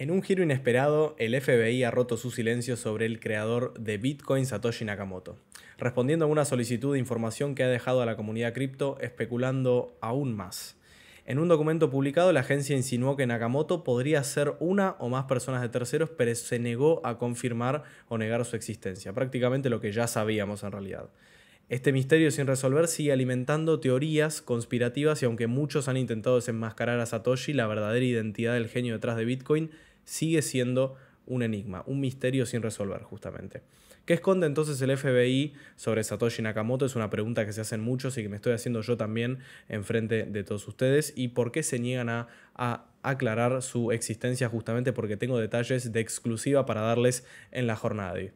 En un giro inesperado, el FBI ha roto su silencio sobre el creador de Bitcoin Satoshi Nakamoto, respondiendo a una solicitud de información que ha dejado a la comunidad cripto especulando aún más. En un documento publicado, la agencia insinuó que Nakamoto podría ser una o más personas de terceros, pero se negó a confirmar o negar su existencia, prácticamente lo que ya sabíamos en realidad. Este misterio sin resolver sigue alimentando teorías conspirativas y aunque muchos han intentado desenmascarar a Satoshi, la verdadera identidad del genio detrás de Bitcoin sigue siendo un enigma, un misterio sin resolver justamente. ¿Qué esconde entonces el FBI sobre Satoshi Nakamoto? Es una pregunta que se hacen muchos y que me estoy haciendo yo también enfrente de todos ustedes. ¿Y por qué se niegan a, a aclarar su existencia justamente? Porque tengo detalles de exclusiva para darles en la jornada de hoy.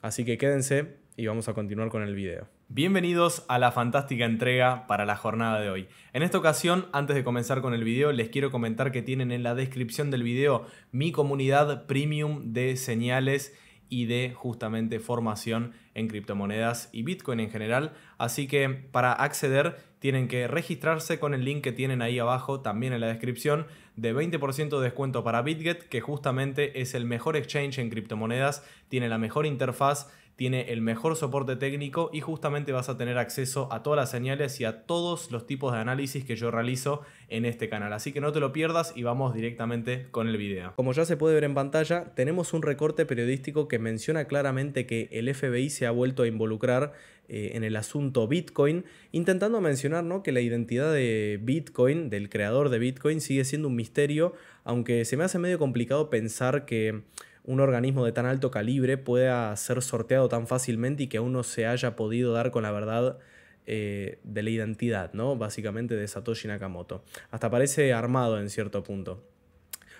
Así que quédense y vamos a continuar con el video. Bienvenidos a la fantástica entrega para la jornada de hoy. En esta ocasión, antes de comenzar con el video, les quiero comentar que tienen en la descripción del video mi comunidad premium de señales y de justamente formación en criptomonedas y Bitcoin en general. Así que para acceder tienen que registrarse con el link que tienen ahí abajo, también en la descripción, de 20% de descuento para BitGet, que justamente es el mejor exchange en criptomonedas, tiene la mejor interfaz tiene el mejor soporte técnico y justamente vas a tener acceso a todas las señales y a todos los tipos de análisis que yo realizo en este canal. Así que no te lo pierdas y vamos directamente con el video. Como ya se puede ver en pantalla, tenemos un recorte periodístico que menciona claramente que el FBI se ha vuelto a involucrar eh, en el asunto Bitcoin, intentando mencionar ¿no? que la identidad de Bitcoin, del creador de Bitcoin, sigue siendo un misterio, aunque se me hace medio complicado pensar que un organismo de tan alto calibre pueda ser sorteado tan fácilmente y que aún no se haya podido dar con la verdad eh, de la identidad, ¿no? Básicamente de Satoshi Nakamoto. Hasta parece armado en cierto punto.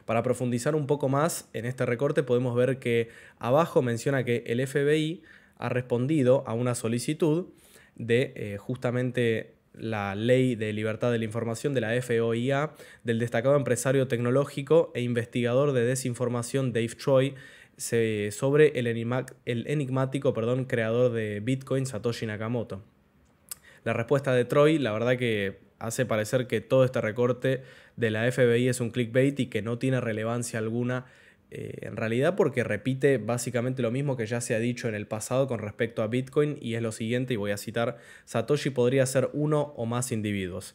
Para profundizar un poco más en este recorte podemos ver que abajo menciona que el FBI ha respondido a una solicitud de eh, justamente la Ley de Libertad de la Información de la FOIA del destacado empresario tecnológico e investigador de desinformación Dave Troy sobre el, enigmático creador de Bitcoin, Satoshi Nakamoto. La respuesta de Troy, la verdad que hace parecer que todo este recorte de la FBI es un clickbait y que no tiene relevancia alguna eh, en realidad porque repite básicamente lo mismo que ya se ha dicho en el pasado con respecto a Bitcoin y es lo siguiente, y voy a citar, Satoshi podría ser uno o más individuos.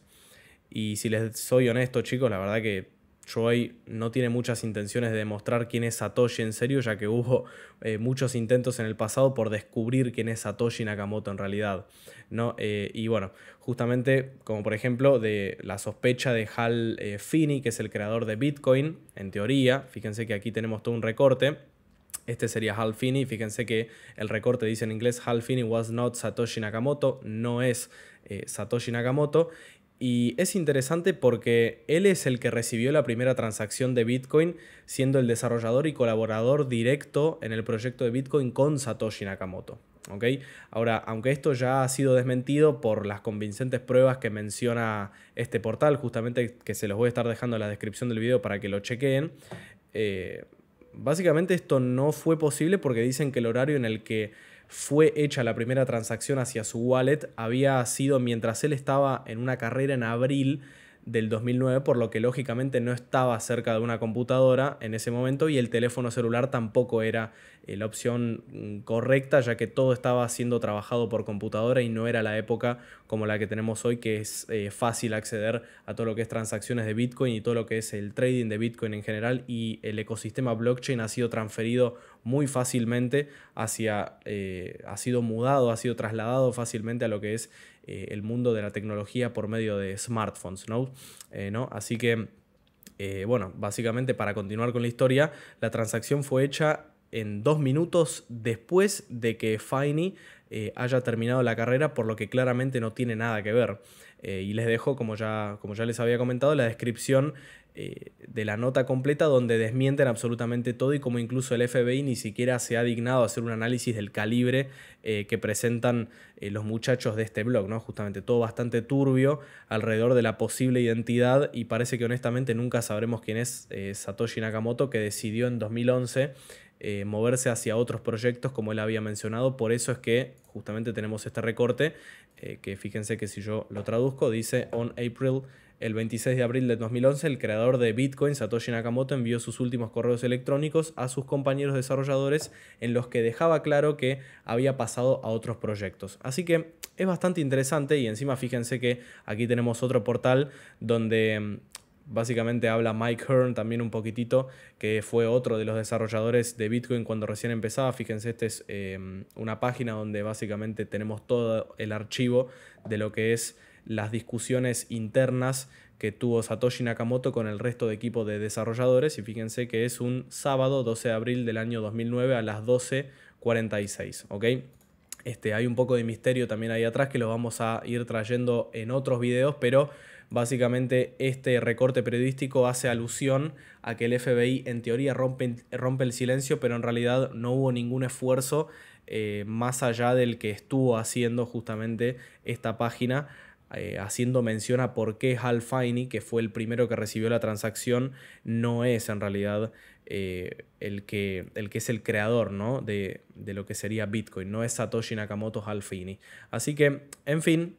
Y si les soy honesto chicos, la verdad que Joey no tiene muchas intenciones de demostrar quién es Satoshi en serio, ya que hubo eh, muchos intentos en el pasado por descubrir quién es Satoshi Nakamoto en realidad. ¿no? Eh, y bueno, justamente como por ejemplo de la sospecha de Hal eh, Finney, que es el creador de Bitcoin, en teoría, fíjense que aquí tenemos todo un recorte. Este sería Hal Finney. Fíjense que el recorte dice en inglés: Hal Finney was not Satoshi Nakamoto. No es Satoshi Nakamoto. Y es interesante porque él es el que recibió la primera transacción de Bitcoin, siendo el desarrollador y colaborador directo en el proyecto de Bitcoin con Satoshi Nakamoto. Ahora, aunque esto ya ha sido desmentido por las convincentes pruebas que menciona este portal, justamente que se los voy a estar dejando en la descripción del video para que lo chequeen, eh, básicamente esto no fue posible porque dicen que el horario en el que fue hecha la primera transacción hacia su wallet había sido mientras él estaba en una carrera en abril del 2009, por lo que lógicamente no estaba cerca de una computadora en ese momento y el teléfono celular tampoco era eh, la opción mm, correcta, ya que todo estaba siendo trabajado por computadora y no era la época como la que tenemos hoy, que es eh, fácil acceder a todo lo que es transacciones de Bitcoin y todo lo que es el trading de Bitcoin en general y el ecosistema blockchain ha sido transferido muy fácilmente hacia, eh, ha sido mudado, ha sido trasladado fácilmente a lo que es eh, el mundo de la tecnología por medio de smartphones, ¿no? Eh, ¿no? Así que, bueno, básicamente para continuar con la historia, la transacción fue hecha en dos minutos después de que Finey haya terminado la carrera, por lo que claramente no tiene nada que ver. y les dejo, como ya, como ya les había comentado, la descripción eh, de la nota completa donde desmienten absolutamente todo y como incluso el FBI ni siquiera se ha dignado a hacer un análisis del calibre eh, que presentan eh, los muchachos de este blog, ¿no? Justamente todo bastante turbio alrededor de la posible identidad y parece que honestamente nunca sabremos quién es Satoshi Nakamoto que decidió en 2011 eh, moverse hacia otros proyectos, como él había mencionado. Por eso es que justamente tenemos este recorte, eh, que fíjense que si yo lo traduzco, dice On April. El 26 de abril de 2011, el creador de Bitcoin, Satoshi Nakamoto, envió sus últimos correos electrónicos a sus compañeros desarrolladores en los que dejaba claro que había pasado a otros proyectos. Así que es bastante interesante y encima fíjense que aquí tenemos otro portal donde mm, Básicamente habla Mike Hearn también un poquitito, que fue otro de los desarrolladores de Bitcoin cuando recién empezaba. Fíjense, esta es em, una página donde básicamente tenemos todo el archivo de lo que es las discusiones internas que tuvo Satoshi Nakamoto con el resto de equipo de desarrolladores y fíjense que es un sábado 12 de abril del año 2009 a las 12.46, ¿ok? Este, hay un poco de misterio también ahí atrás que lo vamos a ir trayendo en otros videos, pero básicamente este recorte periodístico hace alusión a que el FBI en teoría rompe, el silencio, pero en realidad no hubo ningún esfuerzo eh, más allá del que estuvo haciendo justamente esta página eh, haciendo mención a por qué Hal Finney, que fue el primero que recibió la transacción, no es en realidad eh, el, que, el, que, es el creador ¿no? de, lo que sería Bitcoin. No es Satoshi Nakamoto Hal Finney. Así que, en fin.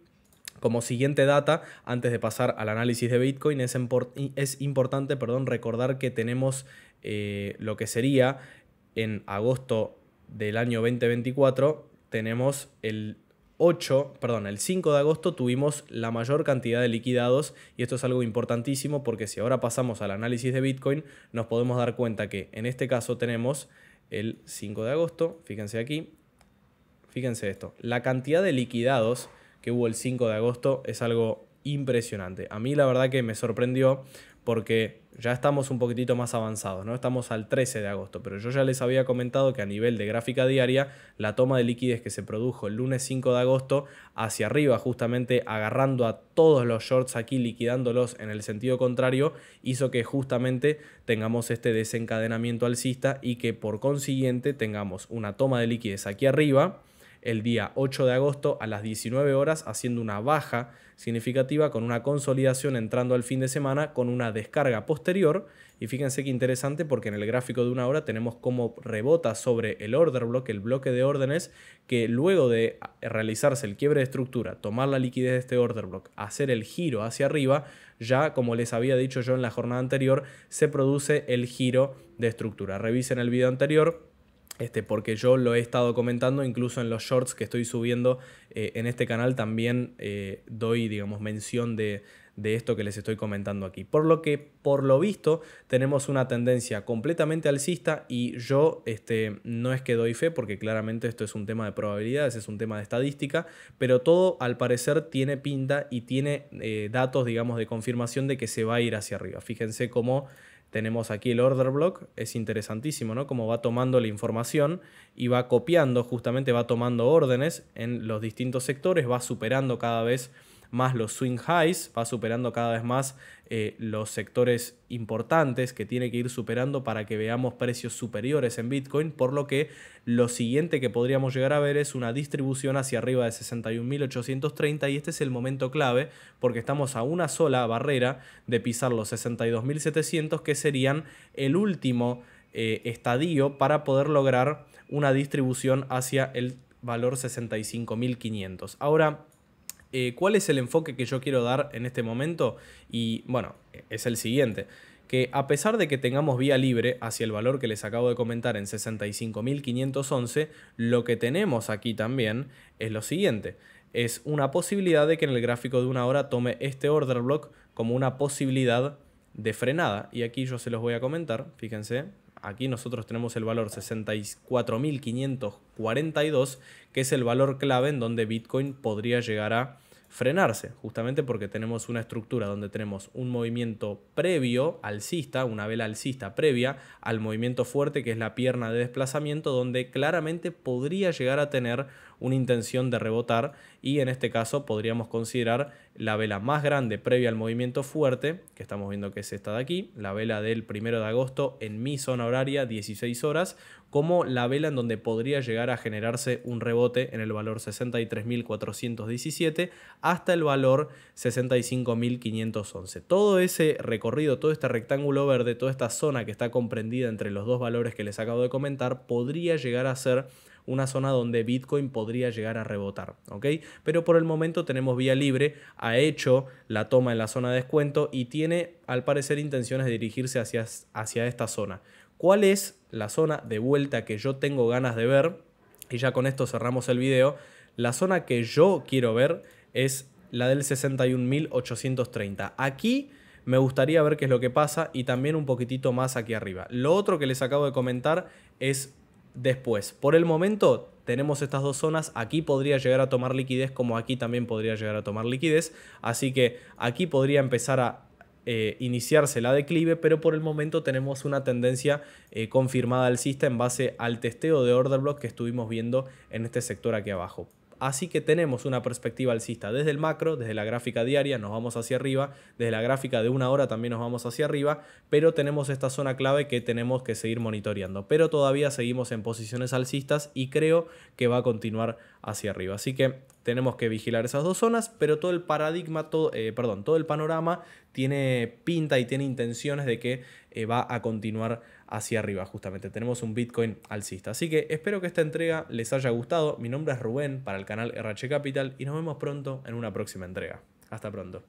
Como siguiente data, antes de pasar al análisis de Bitcoin, es, es importante recordar que tenemos eh, lo que sería en agosto del año 2024, tenemos el 8, perdón, el 5 de agosto tuvimos la mayor cantidad de liquidados y esto es algo importantísimo porque si ahora pasamos al análisis de Bitcoin nos podemos dar cuenta que en este caso tenemos el 5 de agosto, fíjense aquí, fíjense esto, la cantidad de liquidados que hubo el 5 de agosto es algo impresionante. A mí la verdad que me sorprendió porque ya estamos un poquitito más avanzados, ¿no? Estamos al 13 de agosto, pero yo ya les había comentado que a nivel de gráfica diaria, la toma de liquidez que se produjo el lunes 5 de agosto hacia arriba, justamente agarrando a todos los shorts aquí, liquidándolos en el sentido contrario, hizo que justamente tengamos este desencadenamiento alcista y que por consiguiente tengamos una toma de liquidez aquí arriba el día 8 de agosto a las 19 horas, haciendo una baja significativa con una consolidación entrando al fin de semana con una descarga posterior. Y fíjense qué interesante porque en el gráfico de una hora tenemos como rebota sobre el order block, el bloque de órdenes, que luego de realizarse el quiebre de estructura, tomar la liquidez de este order block, hacer el giro hacia arriba, ya como les había dicho yo en la jornada anterior, se produce el giro de estructura. Revisen el video anterior este, porque yo lo he estado comentando, incluso en los shorts que estoy subiendo eh, en este canal también eh, doy, digamos, mención de, esto que les estoy comentando aquí. Por lo que, por lo visto, tenemos una tendencia completamente alcista y yo este, no es que doy fe, porque claramente esto es un tema de probabilidades, es un tema de estadística, pero todo al parecer tiene pinta y tiene eh, datos, digamos, de confirmación de que se va a ir hacia arriba. Fíjense cómo... Tenemos aquí el order block, es interesantísimo, ¿no? Cómo va tomando la información y va copiando, justamente va tomando órdenes en los distintos sectores, va superando cada vez más los swing highs, va superando cada vez más eh, los sectores importantes que tiene que ir superando para que veamos precios superiores en Bitcoin, por lo que lo siguiente que podríamos llegar a ver es una distribución hacia arriba de 61.830 y este es el momento clave porque estamos a una sola barrera de pisar los 62.700 que serían el último eh, estadio para poder lograr una distribución hacia el valor 65.500. Ahora, eh, ¿cuál es el enfoque que yo quiero dar en este momento? Y bueno, es el siguiente que a pesar de que tengamos vía libre hacia el valor que les acabo de comentar en 65.511, lo que tenemos aquí también es lo siguiente. Es una posibilidad de que en el gráfico de una hora tome este order block como una posibilidad de frenada. Y aquí yo se los voy a comentar, fíjense, Aquí nosotros tenemos el valor 64.542, que es el valor clave en donde Bitcoin podría llegar a frenarse, justamente porque tenemos una estructura donde tenemos un movimiento previo alcista, una vela alcista previa al movimiento fuerte que es la pierna de desplazamiento, donde claramente podría llegar a tener una intención de rebotar y en este caso podríamos considerar la vela más grande previa al movimiento fuerte, que estamos viendo que es esta de aquí, la vela del 1 de agosto en mi zona horaria 16 horas, como la vela en donde podría llegar a generarse un rebote en el valor 63.417 hasta el valor 65.511. Todo ese recorrido, todo este rectángulo verde, toda esta zona que está comprendida entre los dos valores que les acabo de comentar, podría llegar a ser una zona donde Bitcoin podría llegar a rebotar, ¿ok? Pero por el momento tenemos vía libre, ha hecho la toma en la zona de descuento y tiene al parecer intenciones de dirigirse hacia, hacia esta zona. ¿Cuál es la zona de vuelta que yo tengo ganas de ver? Y ya con esto cerramos el video. La zona que yo quiero ver es la del 61.830. Aquí me gustaría ver qué es lo que pasa y también un poquitito más aquí arriba. Lo otro que les acabo de comentar es después. Por el momento tenemos estas dos zonas, aquí podría llegar a tomar liquidez como aquí también podría llegar a tomar liquidez, así que aquí podría empezar a eh, iniciarse la declive, pero por el momento tenemos una tendencia eh, confirmada confirmada sistema en base al testeo de order block que estuvimos viendo en este sector aquí abajo. Así que tenemos una perspectiva alcista desde el macro, desde la gráfica diaria nos vamos hacia arriba, desde la gráfica de una hora también nos vamos hacia arriba, pero tenemos esta zona clave que tenemos que seguir monitoreando. Pero todavía seguimos en posiciones alcistas y creo que va a continuar hacia arriba. Así que tenemos que vigilar esas dos zonas, pero todo el paradigma, todo, eh, perdón, todo el panorama tiene pinta y tiene intenciones de que eh, va a continuar hacia arriba justamente. Tenemos un Bitcoin alcista. Así que espero que esta entrega les haya gustado. Mi nombre es Rubén para el canal RH Capital y nos vemos pronto en una próxima entrega. Hasta pronto.